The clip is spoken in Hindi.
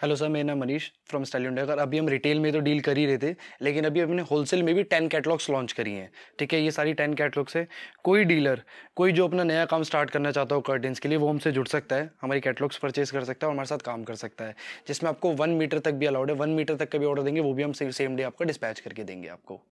हेलो सर मेरा नाम मनीष फ्रॉम स्टाइल इंडिया अभी हम रिटेल में तो डील कर ही रहे थे लेकिन अभी हमने होलसेल में भी टेन कैटलॉग्स लॉन्च करी हैं ठीक है ये सारी टेन कैटलॉग्स है कोई डीलर कोई जो अपना नया काम स्टार्ट करना चाहता हो कर्टेंस के लिए वो हमसे जुड़ सकता है हमारी कैटलॉग्स परचेज कर सकता है और हमारे साथ काम कर सकता है जिसमें आपको वन मीटर तक भी अलाउड है वन मीटर तक का भी ऑर्डर देंगे वो भी हम सेम डे आपका डिस्पैच करके देंगे आपको